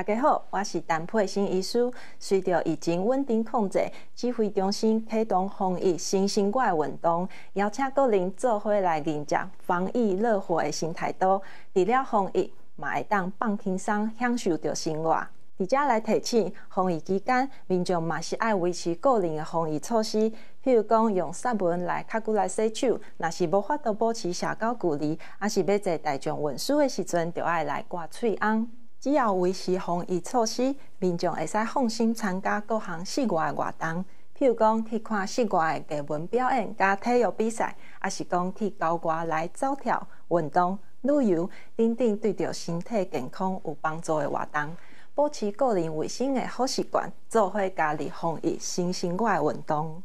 大家好，我是陈佩欣医师。随着疫情稳定控制，指挥中心启动防疫新生活运动，邀请各人做伙来演讲，防疫热火的新态度。除了防疫，嘛会当放轻松，享受着生活。而且来提醒，防疫期间，民众嘛是爱维持个人的防疫措施，譬如讲用纱布来擦骨来洗手，那是无法都保持社交距离，还是要在大众运输的时阵，就要来挂嘴安。只要维持防疫措施，民众会使放心参加各项室外活动，譬如讲去看室外的艺文表演、加体育比赛，也是讲去郊外来走跳运动、旅游等等，对着身体健康有帮助的活动，保持个人卫生的好习惯，做会家己防疫身心的运动。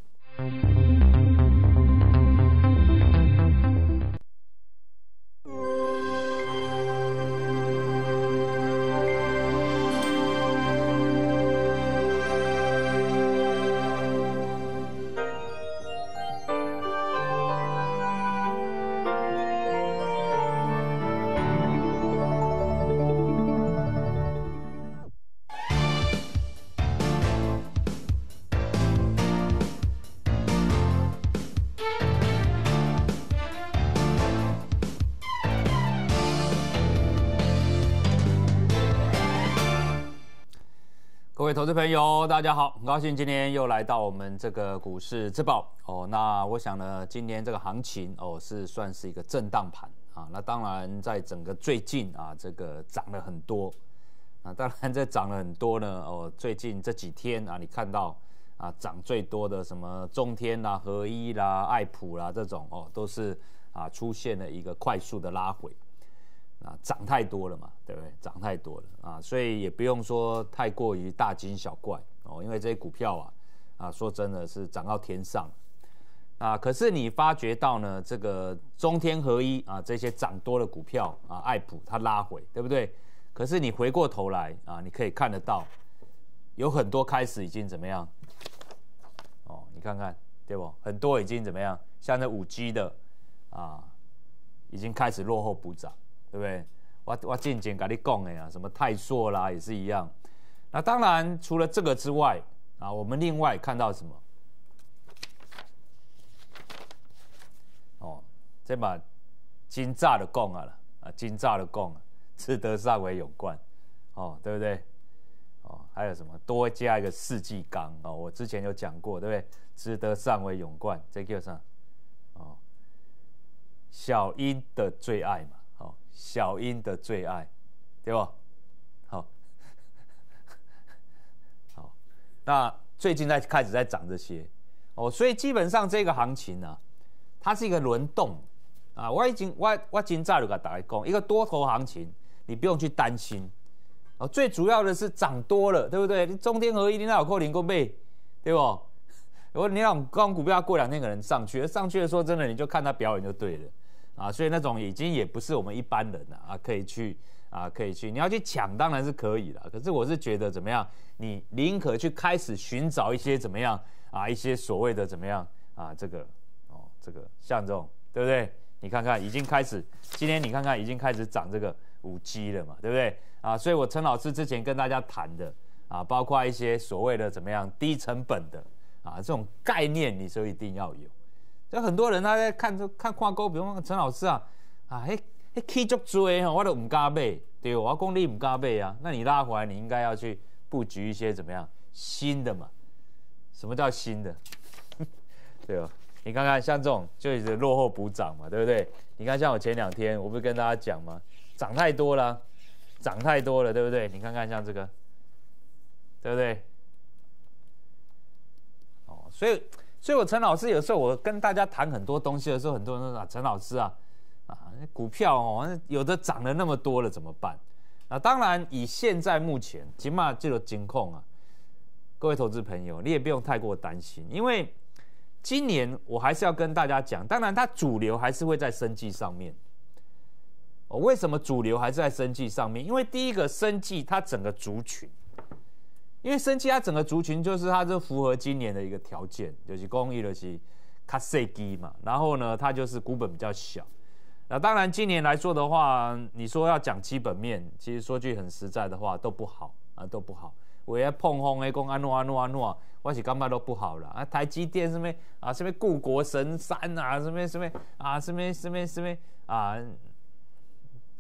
哟，大家好，很高兴今天又来到我们这个股市之报哦。那我想呢，今天这个行情哦是算是一个震荡盘啊。那当然，在整个最近啊，这个涨了很多啊。当然，这涨了很多呢哦。最近这几天啊，你看到啊涨最多的什么中天啦、合一啦、爱普啦这种哦，都是啊出现了一个快速的拉回。啊，涨太多了嘛，对不对？涨太多了啊，所以也不用说太过于大惊小怪哦，因为这些股票啊，啊，说真的是涨到天上啊。可是你发觉到呢，这个中天合一啊，这些涨多的股票啊，爱普它拉回，对不对？可是你回过头来啊，你可以看得到，有很多开始已经怎么样？哦，你看看，对不？很多已经怎么样？像那五 G 的啊，已经开始落后补涨。对不对？我我渐渐跟你讲的呀，什么泰硕啦也是一样。那当然，除了这个之外啊，我们另外看到什么？哦，这把金炸的贡啊啊金炸的贡，值得上为勇冠哦，对不对？哦，还有什么？多加一个世纪缸哦，我之前有讲过，对不对？值得上为勇冠，这叫啥？哦，小一的最爱嘛。小英的最爱，对吧？好，好，那最近在开始在涨这些哦，所以基本上这个行情呢，它是一个轮动啊。我已经我我今早就跟大家讲，一个多头行情，你不用去担心啊。最主要的是涨多了，对不对？中天合一那有扣零工呗，对不？如 果你那种高股股票过两天可能上去，上去的时候真的你就看他表演就对了。啊，所以那种已经也不是我们一般人了啊，可以去啊，可以去。你要去抢当然是可以了，可是我是觉得怎么样？你宁可去开始寻找一些怎么样啊，一些所谓的怎么样啊，这个哦，这个像这种对不对？你看看已经开始，今天你看看已经开始涨这个五 G 了嘛，对不对？啊，所以我陈老师之前跟大家谈的啊，包括一些所谓的怎么样低成本的啊，这种概念，你说一定要有。就很多人他在看这看跨股，比如讲陈老师啊，啊，嘿，嘿，起足多吼，我都唔加倍，对我我功力唔加倍啊，那你拉回来，你应该要去布局一些怎么样新的嘛？什么叫新的？对哦，你看看像这种就一直落后补涨嘛，对不对？你看像我前两天我不是跟大家讲吗？涨太多了，涨太多了，对不对？你看看像这个，对不对？哦，所以。所以我陈老师有时候我跟大家谈很多东西的时候，很多人都说：“陈老师啊，啊股票哦，有的涨了那么多了，怎么办？”那当然，以现在目前起码这个金控啊，各位投资朋友，你也不用太过担心，因为今年我还是要跟大家讲，当然它主流还是会在生计上面。为什么主流还是在生计上面？因为第一个，生计它整个族群。因为生旗，它整个族群就是它就符合今年的一个条件，尤其公益的，尤其卡西基嘛。然后呢，它就是股本比较小。那当然，今年来说的话，你说要讲基本面，其实说句很实在的话，都不好啊，都不好。我也碰轰诶，公安诺安诺安诺，啊，我是感觉都不好了啊。台积电什么啊，什么故国神山啊，什么什么啊，什么什么什么啊，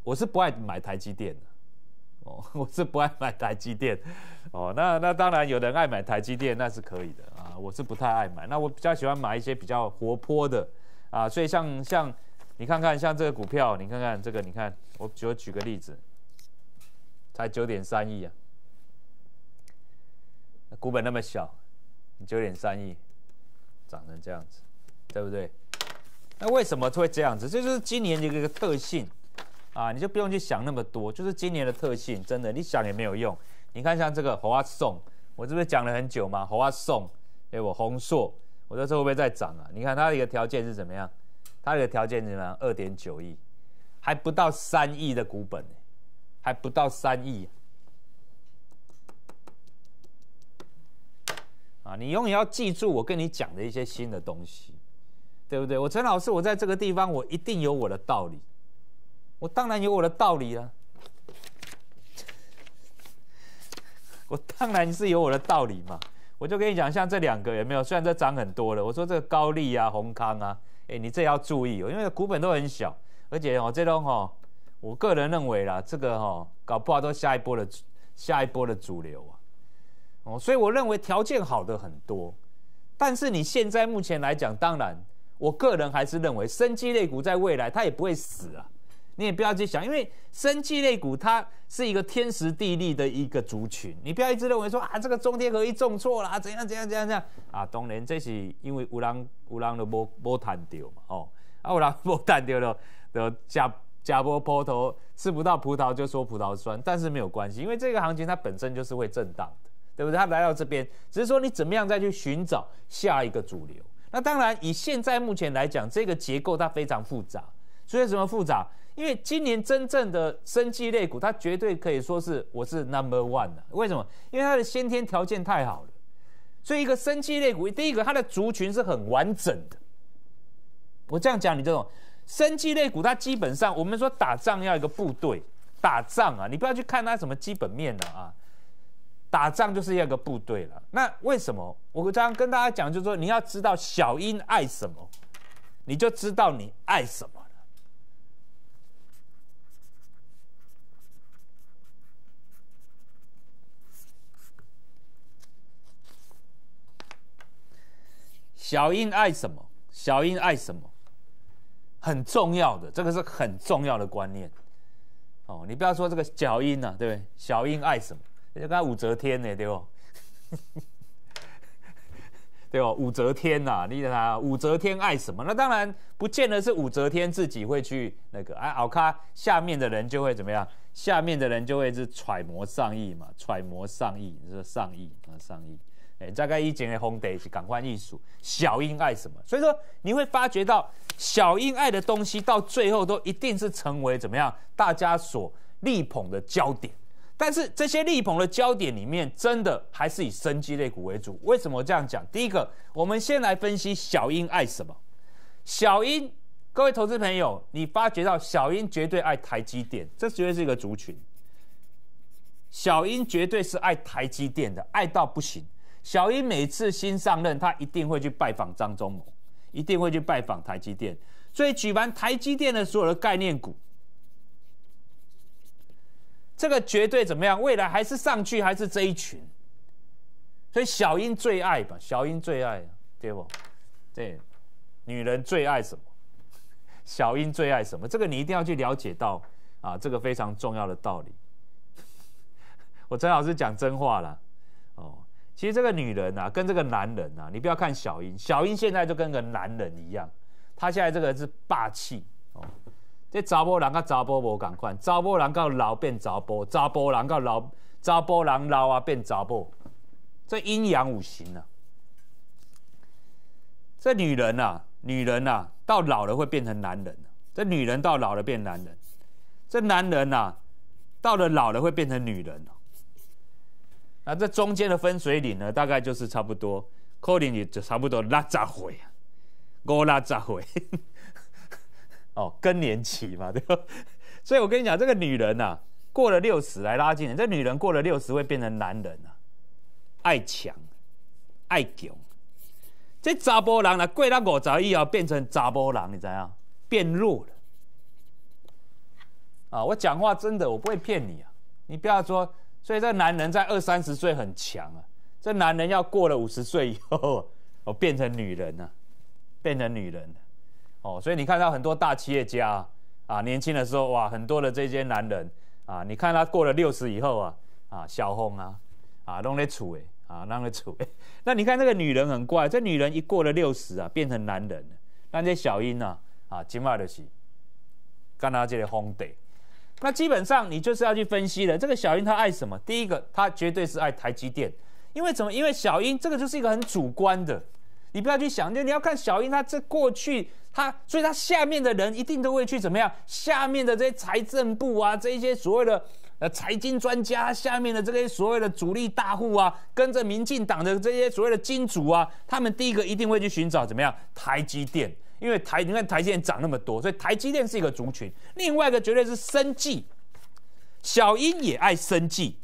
我是不爱买台积电的。哦，我是不爱买台积电，哦，那那当然有人爱买台积电，那是可以的啊，我是不太爱买，那我比较喜欢买一些比较活泼的啊，所以像像你看看像这个股票，你看看这个，你看我举举个例子，才九点三亿啊，股本那么小，九点三亿，涨成这样子，对不对？那为什么会这样子？这就是今年的一个特性。啊，你就不用去想那么多，就是今年的特性，真的，你想也没有用。你看像这个火花颂，我这是讲了很久嘛，火花颂，对我宏硕，我说这会不会再涨啊？你看它的一个条件是怎么样？它的一个条件是什么二点九亿，还不到三亿的股本，还不到三亿。啊，你永远要记住我跟你讲的一些新的东西，对不对？我陈老师，我在这个地方，我一定有我的道理。我当然有我的道理啊！我当然是有我的道理嘛！我就跟你讲像这两个有没有？虽然这涨很多了，我说这个高丽啊、宏康啊，哎，你这要注意哦，因为股本都很小，而且哦，这种哈，我个人认为啦，这个哈搞不好都下一波的下一波的主流啊！哦，所以我认为条件好的很多，但是你现在目前来讲，当然我个人还是认为生机类股在未来它也不会死啊！你也不要去想，因为生气类股它是一个天时地利的一个族群，你不要一直认为说啊，这个中天可以重挫啦，怎样怎样怎样怎样啊？当然，这是因为有人有人就无无谈掉嘛，哦，啊有人无谈掉了，就假假波波头吃不到葡萄就说葡萄酸，但是没有关系，因为这个行情它本身就是会震荡的，对不对？它来到这边，只是说你怎么样再去寻找下一个主流。那当然，以现在目前来讲，这个结构它非常复杂，所以什么复杂？因为今年真正的生计类股，它绝对可以说是我是 number one 啊！为什么？因为它的先天条件太好了。所以一个生计类股，第一个它的族群是很完整的。我这样讲，你这种生计类股，它基本上我们说打仗要一个部队，打仗啊，你不要去看它什么基本面了啊！打仗就是要个部队了。那为什么？我这样跟大家讲，就是说你要知道小英爱什么，你就知道你爱什么。小英爱什么？小英爱什么？很重要的，这个是很重要的观念。哦，你不要说这个小英呐，对不对？小英爱什么？你看武则天呢，对不？对哦，武则天呐，你看武则天爱什么？那当然，不见得是武则天自己会去那个，哎，好卡。下面的人就会怎么样？下面的人就会是揣摩上意嘛，揣摩上意，你说上意啊，上意。哎，大概一整天红是感官艺术，小英爱什么？所以说你会发觉到小英爱的东西，到最后都一定是成为怎么样？大家所力捧的焦点。但是这些力捧的焦点里面，真的还是以生机类股为主。为什么这样讲？第一个，我们先来分析小英爱什么。小英，各位投资朋友，你发觉到小英绝对爱台积电，这绝对是一个族群。小英绝对是爱台积电的，爱到不行。小英每次新上任，他一定会去拜访张忠谋，一定会去拜访台积电，所以举办台积电的所有的概念股，这个绝对怎么样？未来还是上去，还是这一群。所以小英最爱吧，小英最爱，对不？对，女人最爱什么？小英最爱什么？这个你一定要去了解到啊，这个非常重要的道理。我陈老师讲真话了。其实这个女人呐，跟这个男人呐，你不要看小英，小英现在就跟个男人一样，她现在这个是霸气哦。这查甫人跟查甫无同款，查甫人到老变查波，查波人到老，查波人老啊变查波，这阴阳五行啊，这女人呐，女人呐，到老了会变成男人这女人到老了变男人，这男人呐，到了老了会变成女人。那这中间的分水岭呢，大概就是差不多可能也就差不多拉杂回啊，五拉杂回，哦，更年期嘛，对吧？所以我跟你讲，这个女人呐，过了六十来拉近这女人过了六十会变成男人呐，爱强，爱强，这查甫人呐，过了五十以后变成查甫人，你知啊？变弱了，啊，我讲话真的，我不会骗你啊，你不要说。所以这男人在二三十岁很强啊，这男人要过了五十岁以后，哦变成女人啊，变成女人哦，所以你看到很多大企业家啊，年轻的时候哇，很多的这些男人啊，你看他过了六十以后啊，啊小红啊，啊弄在处哎，啊弄在处哎，那你看这个女人很怪，这女人一过了六十啊，变成男人了，那些小英呐，啊今晚就是干他这个皇帝。那基本上你就是要去分析了，这个小英她爱什么？第一个，她绝对是爱台积电，因为怎么？因为小英这个就是一个很主观的，你不要去想，就你要看小英她这过去，她所以她下面的人一定都会去怎么样？下面的这些财政部啊，这一些所谓的呃财经专家，下面的这些所谓的主力大户啊，跟着民进党的这些所谓的金主啊，他们第一个一定会去寻找怎么样？台积电。因为台，你看台积电涨那么多，所以台积电是一个族群。另外一个绝对是生技，小英也爱生技，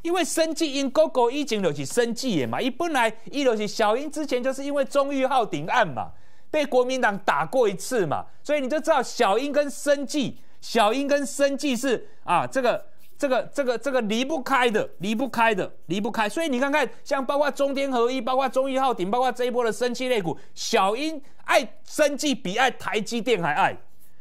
因为生技因 Google 一进入起生技也嘛，一本来一入起小英之前就是因为中裕号顶案嘛，被国民党打过一次嘛，所以你就知道小英跟生技，小英跟生技是啊这个。这个这个这个离不开的，离不开的，离不开。所以你看看，像包括中天合一，包括中医号顶，包括这一波的生气类股，小英爱生气比爱台积电还爱。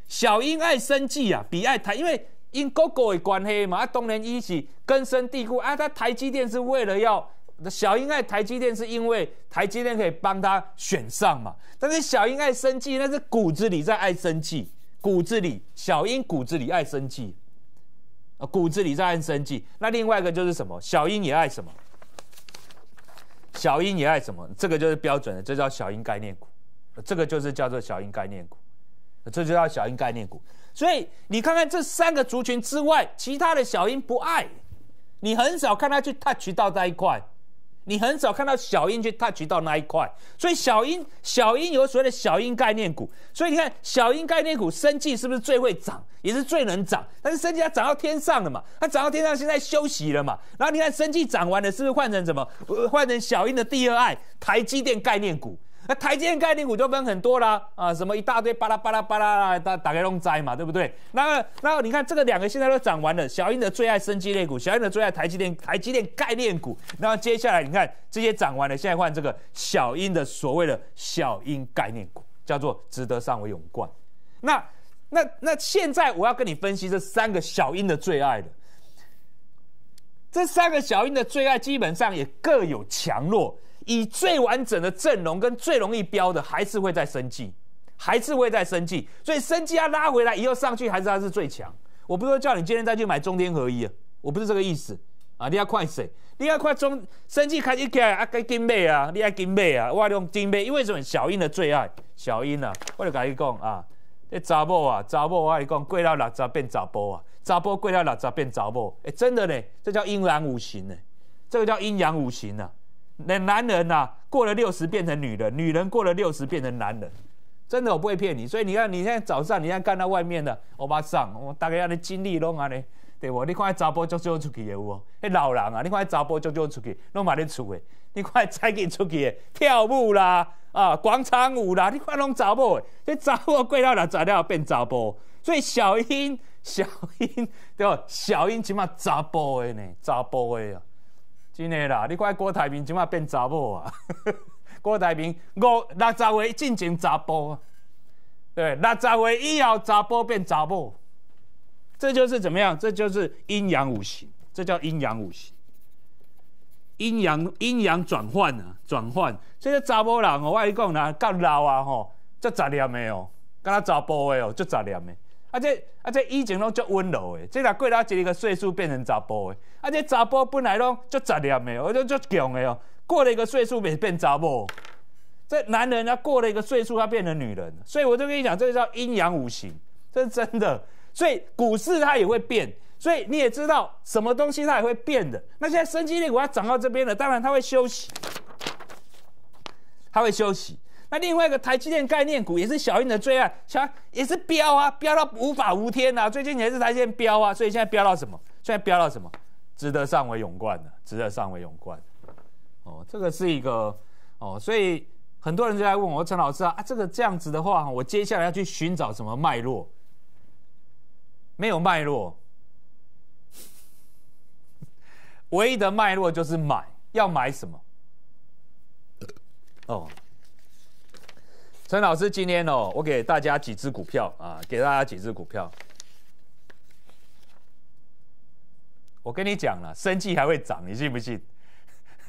小英爱生气啊，比爱台，因为因 g o g 的关系嘛，啊，当年一起根深蒂固啊。他台积电是为了要小英爱台积电，是因为台积电可以帮他选上嘛。但是小英爱生气，那是骨子里在爱生气，骨子里小英骨子里爱生气。啊，骨子里在按生计。那另外一个就是什么？小英也爱什么？小英也爱什么？这个就是标准的，这叫小英概念股。这个就是叫做小英概念股，这就叫小英概念股。所以你看看这三个族群之外，其他的小英不爱，你很少看他去探渠道在一块。你很少看到小英去 touch 到那一块，所以小英小英有所谓的小英概念股，所以你看小英概念股生计是不是最会涨，也是最能涨？但是生计它涨到天上了嘛，它涨到天上现在休息了嘛，然后你看生计涨完了，是不是换成什么？换成小英的第二爱台积电概念股。那台积电概念股就分很多啦，啊，什么一大堆巴拉巴拉巴拉啦，打打开弄摘嘛，对不对？那那你看这个两个现在都涨完了，小英的最爱生机类股，小英的最爱台积电台积电概念股。那接下来你看这些涨完了，现在换这个小英的所谓的小英概念股，叫做值得上为勇冠。那那那现在我要跟你分析这三个小英的最爱的，这三个小鹰的最爱基本上也各有强弱。以最完整的阵容跟最容易标的，还是会在升绩，还是会在升绩，所以升绩要拉回来以后上去，还是他是最强。我不是叫你今天再去买中天合一啊，我不是这个意思啊。你要快谁？你要快中生绩开一开啊，跟金杯啊，你爱金杯啊，我爱用金杯，因为么？小英的最爱。小英啊，我就跟你讲啊，这查埔啊，查埔我你讲，贵到六十变查埔啊，查埔贵到六十变查埔，哎，真的呢，这叫阴阳五行呢，这个叫阴阳五行啊。那男人呐，过了六十变成女人；女人过了六十变成男人。真的，我不会骗你。所以你看，你现在早上，你现在干到外面的，欧巴桑，我大家安尼精力拢安尼，对不？你看那查埔走走出去的有无？那老人啊，你看那查埔走走出去，拢买咧厝的。你看才进出去的，跳舞啦，啊，广场舞啦，你看拢查埔的。这查埔过到六十了变查埔，所以小英，小英，对不？小英起码查埔的呢，查埔的啊。真诶啦！你看郭台铭怎啊变查某啊？郭台铭五六十岁进前查甫，对，六十岁一后查甫变查某，这就是怎么样？这就是阴阳五行，这叫阴阳五行，阴阳阴阳转换啊，转换。所以查某人哦，我你讲啦，较老啊吼，这杂念没有，敢查甫诶哦，这杂念诶。啊！这啊！这以前拢足温柔的，这若过了一个岁数变成查甫的，啊！这查甫本来拢足杂念的，或者足强的哦，过了一个岁数变变查甫，这男人啊，过了一个岁数他变成女人，所以我就跟你讲，这个叫阴阳五行，这是真的。所以股市它也会变，所以你也知道什么东西它也会变的。那现在生机力股它涨到这边了，当然它会休息，它会休息。那另外一个台积电概念股也是小英的最爱，英也是飙啊，飙到无法无天呐。最近也是台积电飙啊，所以现在飙到什么？现在飙到什么？值得上为勇冠的，值得上为勇冠。哦，这个是一个哦，所以很多人就在问我，陈老师啊，啊这个这样子的话，我接下来要去寻找什么脉络？没有脉络，唯一的脉络就是买，要买什么？哦。陈老师，今天哦，我给大家几只股票啊，给大家几只股票。我跟你讲了，生技还会涨，你信不信？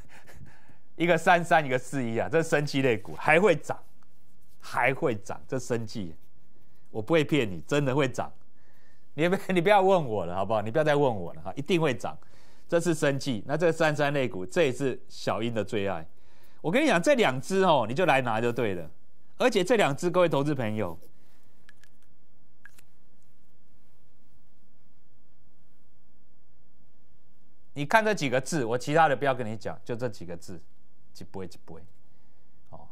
一个三三，一个四一啊，这生技类股还会涨，还会涨，这生技，我不会骗你，真的会涨。你别 你不要问我了，好不好？你不要再问我了哈，一定会涨，这是生绩。那这三三类股，这也是小英的最爱。我跟你讲，这两只哦，你就来拿就对了。而且这两支，各位投资朋友，你看这几个字，我其他的不要跟你讲，就这几个字，几倍几倍，哦，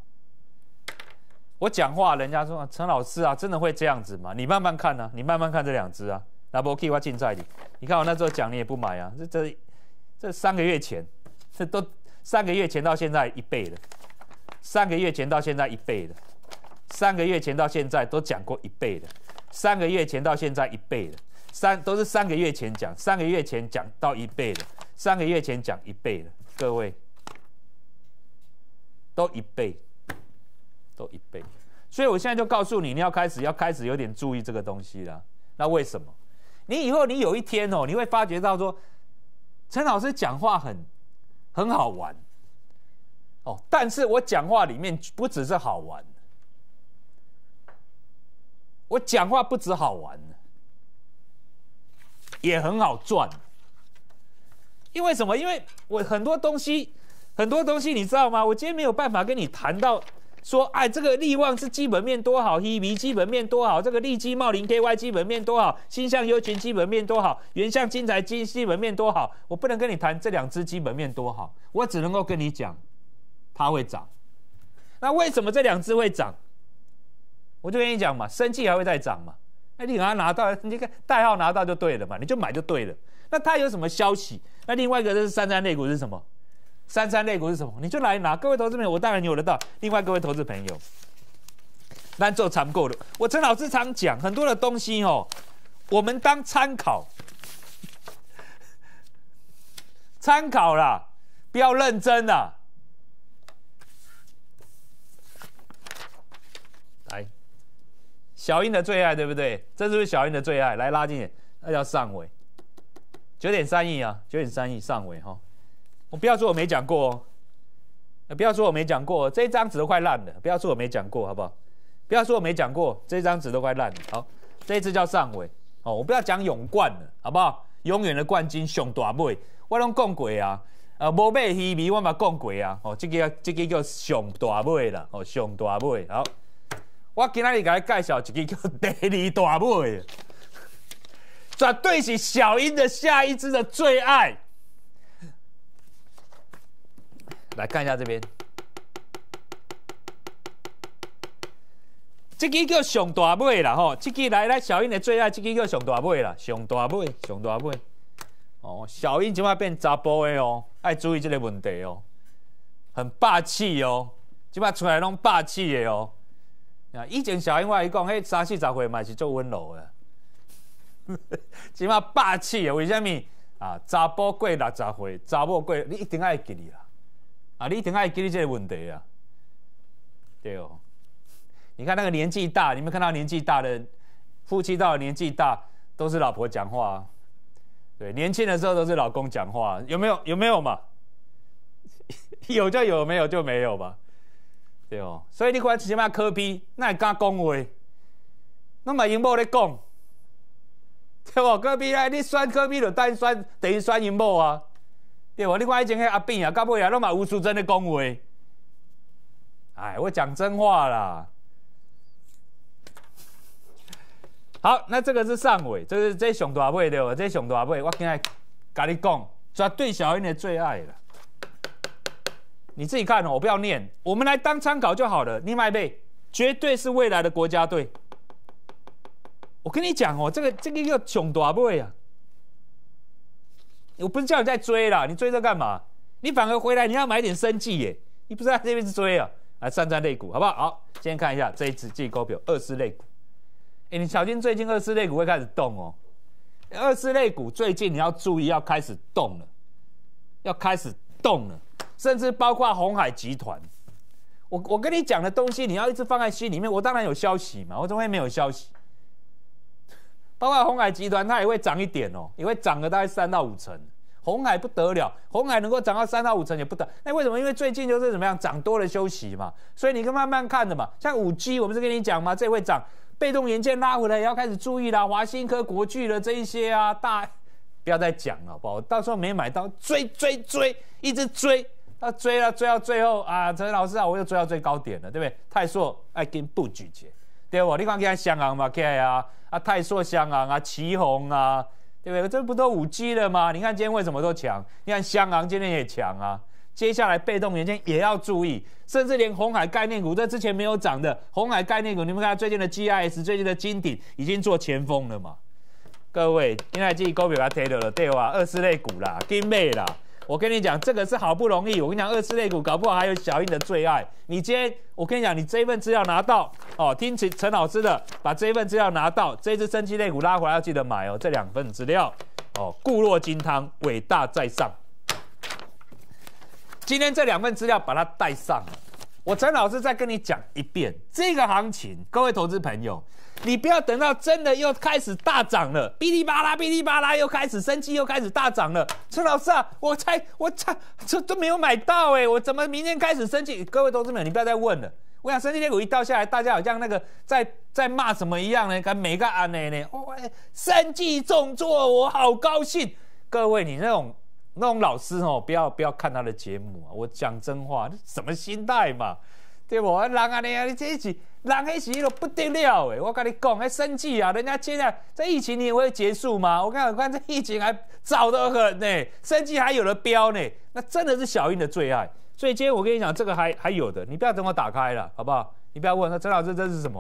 我讲话人家说陈老师啊，真的会这样子吗？你慢慢看呢，你慢慢看这两支啊，那不 l o c k 尽在里，你看我那时候讲你也不买啊，这这这三个月前，这都三个月前到现在一倍了，三个月前到现在一倍了。三个月前到现在都讲过一倍的，三个月前到现在一倍的，三都是三个月前讲，三个月前讲到一倍的，三个月前讲一倍的，各位都一倍，都一倍，所以我现在就告诉你，你要开始要开始有点注意这个东西了。那为什么？你以后你有一天哦，你会发觉到说，陈老师讲话很很好玩，哦，但是我讲话里面不只是好玩。我讲话不止好玩，也很好赚。因为什么？因为我很多东西，很多东西你知道吗？我今天没有办法跟你谈到说，哎，这个利旺是基本面多好，一维基本面多好，这个利基茂林 K Y 基本面多好，新向优群基本面多好，原向金财基基本面多好。我不能跟你谈这两只基本面多好，我只能够跟你讲，它会涨。那为什么这两只会涨？我就跟你讲嘛，生气还会再涨嘛，那你赶快拿到，你看代号拿到就对了嘛，你就买就对了。那他有什么消息？那另外一个就是三山肋骨是什么？三山肋骨是什么？你就来拿。各位投资朋友，我当然有得到。另外各位投资朋友，那做长购的，我陈老师常讲很多的东西哦，我们当参考，参考啦，不要认真啦。小英的最爱对不对？这是不是小英的最爱？来拉近点，那叫上尾，九点三亿啊，九点三亿上尾哈。我不要说我没讲过哦，不要说我没讲过，这一张纸都快烂了。不要说我没讲过好不好？不要说我没讲过，这一张纸都快烂了。好，这一次叫上尾哦。我不要讲永冠了好不好？永远的冠军熊大妹，我拢讲过啊，呃，无买戏咪我嘛讲过啊。哦，这个这个叫熊大妹啦，哦，熊大妹好。我今仔日甲你介绍一支叫《第二大尾》，绝对是小英的下一支的最爱。来看一下这边，这支叫上大尾啦吼，这支来来小英的最爱，这支叫上大尾啦，上大尾，上大尾。哦，小英即摆变查甫的哦，爱注意这个问题哦，很霸气哦，即摆出来拢霸气的哦。啊！以前小英话，伊讲，迄三四十岁嘛是做温柔的，起码霸气的。为虾米啊？查甫过六十岁，查某过，你一定爱吉利啦。啊，你一定爱记利这个问题啊。对哦，你看那个年纪大，你们看到年纪大的夫妻到了年纪大，都是老婆讲话。啊，对，年轻的时候都是老公讲话，有没有？有没有嘛？有就有，没有就没有吧。对哦，所以你看，即么科比，那会敢讲话？那买因某咧讲，对无？科比啊，你选科比就等于选等于选因某啊，对无？你看以前迄阿扁啊，搞尾啊，拢嘛吴淑珍咧讲话。哎，我讲真话啦。好，那这个是上尾，这是在上大尾对吧？在上大尾，我今天跟你讲，绝对小英的最爱了。你自己看哦，我不要念，我们来当参考就好了。另外一位绝对是未来的国家队。我跟你讲哦，这个这个叫熊大妹啊。我不是叫你在追啦，你追这干嘛？你反而回来，你要买点生计耶。你不是在这边追啊？来，散散肋骨好不好？好，先看一下这一次最高表二次肋骨。哎，你小心最近二次肋骨会开始动哦。二次肋骨最近你要注意，要开始动了，要开始动了。甚至包括红海集团，我我跟你讲的东西，你要一直放在心里面。我当然有消息嘛，我怎么会没有消息？包括红海集团，它也会涨一点哦，也会涨个大概三到五成。红海不得了，红海能够涨到三到五成也不得。那为什么？因为最近就是怎么样，涨多了休息嘛，所以你可以慢慢看着嘛。像五 G，我不是跟你讲吗？这会涨，被动元件拉回来，要开始注意啦。华新科、国巨的这一些啊，大不要再讲了，好不好？到时候没买到，追追追，一直追。那追啊追到最后啊，陈老师啊，我又追到最高点了，对不对？泰硕爱跟布局节，对哇？你看现在香港嘛，k 啊啊泰硕香港啊，旗红啊，对不对？这不都五 G 了吗？你看今天为什么都强？你看香港今天也强啊。接下来被动元件也要注意，甚至连红海概念股，这之前没有涨的红海概念股，你们看最近的 G I S，最近的金鼎已经做前锋了嘛？各位，现在进股票要提到了，对吧？二四类股啦，金妹啦。我跟你讲，这个是好不容易。我跟你讲，二次肋骨搞不好还有小英的最爱。你今天，我跟你讲，你这份资料拿到哦，听陈陈老师的，把这份资料拿到，这一支真机肋骨拉回来要记得买哦。这两份资料哦，固若金汤，伟大在上。今天这两份资料把它带上，我陈老师再跟你讲一遍，这个行情，各位投资朋友。你不要等到真的又开始大涨了，哔哩吧啦，哔哩吧啦，又开始生气，又开始大涨了。陈老师啊，我猜我猜这都没有买到哎，我怎么明天开始生气？各位同志们，你不要再问了。我想生气天股一到下来，大家好像那个在在骂什么一样呢？跟每个案呢，哦，生气重挫，我好高兴。各位，你那种那种老师哦，不要不要看他的节目啊，我讲真话，什么心态嘛？对不？人啊，你啊，你这是人，那时都不得了诶！我跟你讲，那生计啊，人家现在这疫情你会结束吗？我看看，这疫情还早得很呢，生计还有了标呢，那真的是小英的最爱。所以今天我跟你讲，这个还还有的，你不要等我打开了，好不好？你不要问说陈老师这是什么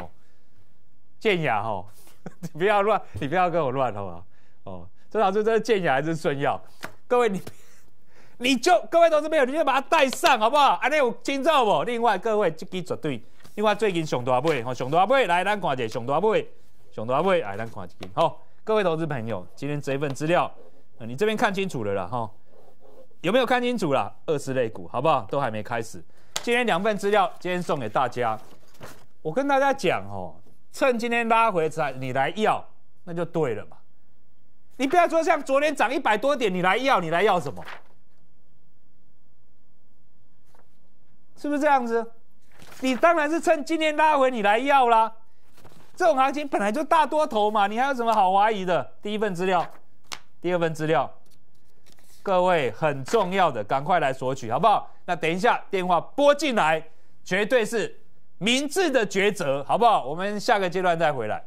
剑雅哈，你不要乱，你不要跟我乱好不好？哦，陈老师这是剑雅还是顺耀？各位。你就各位投资朋友，你就把它带上好不好？啊，你有清楚不？另外各位这支绝对，另外最近熊大波，熊大波来，咱看下熊大波，熊大波来咱看下。好，各位投资朋友，今天这一份资料，你这边看清楚了啦，哈，有没有看清楚啦？二是类股，好不好？都还没开始。今天两份资料，今天送给大家。我跟大家讲哦，趁今天拉回才，你来要，那就对了嘛。你不要说像昨天涨一百多点，你来要，你来要什么？是不是这样子？你当然是趁今天拉回你来要啦！这种行情本来就大多头嘛，你还有什么好怀疑的？第一份资料，第二份资料，各位很重要的，赶快来索取好不好？那等一下电话拨进来，绝对是明智的抉择好不好？我们下个阶段再回来。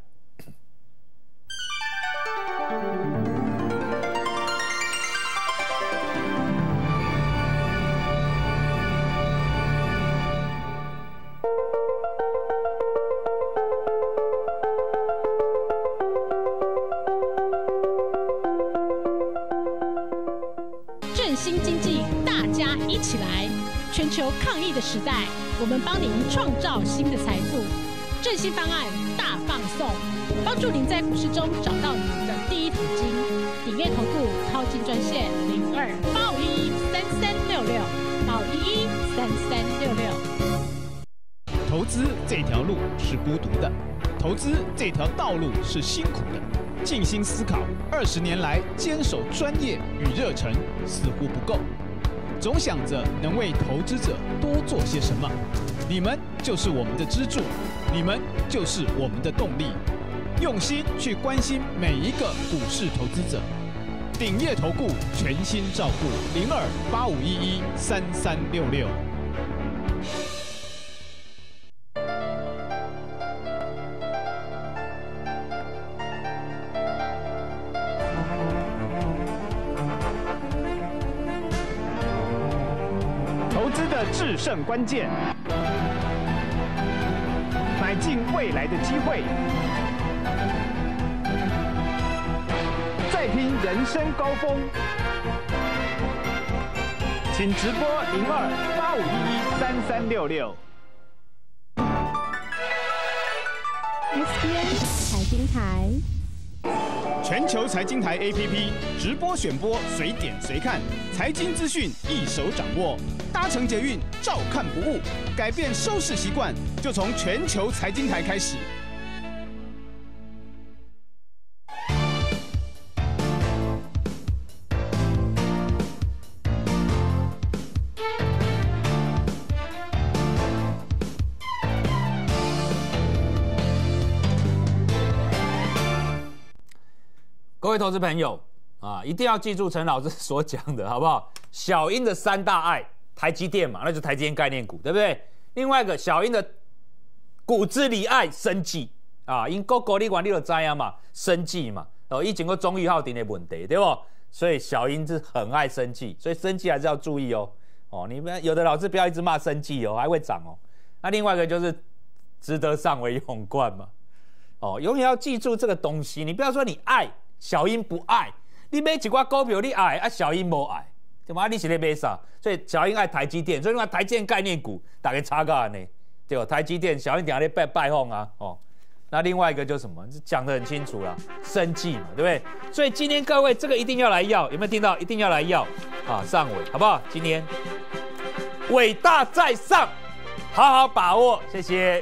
全球抗疫的时代，我们帮您创造新的财富，振兴方案大放送，帮助您在股市中找到您的第一桶金。鼎业投顾，超金专线零二八五一三三六六，八五一三三六六。投资这条路是孤独的，投资这条道路是辛苦的，静心思考二十年来坚守专业与热忱，似乎不够。总想着能为投资者多做些什么，你们就是我们的支柱，你们就是我们的动力，用心去关心每一个股市投资者。鼎业投顾全心照顾零二八五一一三三六六。制胜关键，买进未来的机会，再拼人生高峰。请直播零二八五一一三三六六。s b N 财经台，全球财经台 APP 直播选播，随点随看，财经资讯一手掌握。搭乘捷运照看不误，改变收视习惯就从全球财经台开始。各位投资朋友啊，一定要记住陈老师所讲的，好不好？小英的三大爱。台积电嘛，那就台积电概念股，对不对？另外一个小英的骨子里爱生计啊，因国国力管理的怎啊嘛，生计嘛，哦，一经个中裕号顶的问题，对不？所以小英是很爱生计，所以生计还是要注意哦，哦，你们有的老师不要一直骂生计哦，还会涨哦。那另外一个就是值得上为勇冠嘛，哦，永远要记住这个东西，你不要说你爱小英不爱，你买几挂股票你爱，啊小英不爱。么你是那边啥？所以小英爱台积电，所以嘛台积电概念股大概差个呢，对不？台积电小英顶下咧拜拜风啊，哦。那另外一个就是什么，讲的很清楚了，生计嘛，对不对？所以今天各位这个一定要来要，有没有听到？一定要来要啊！上尾好不好？今天伟大在上，好好把握，谢谢。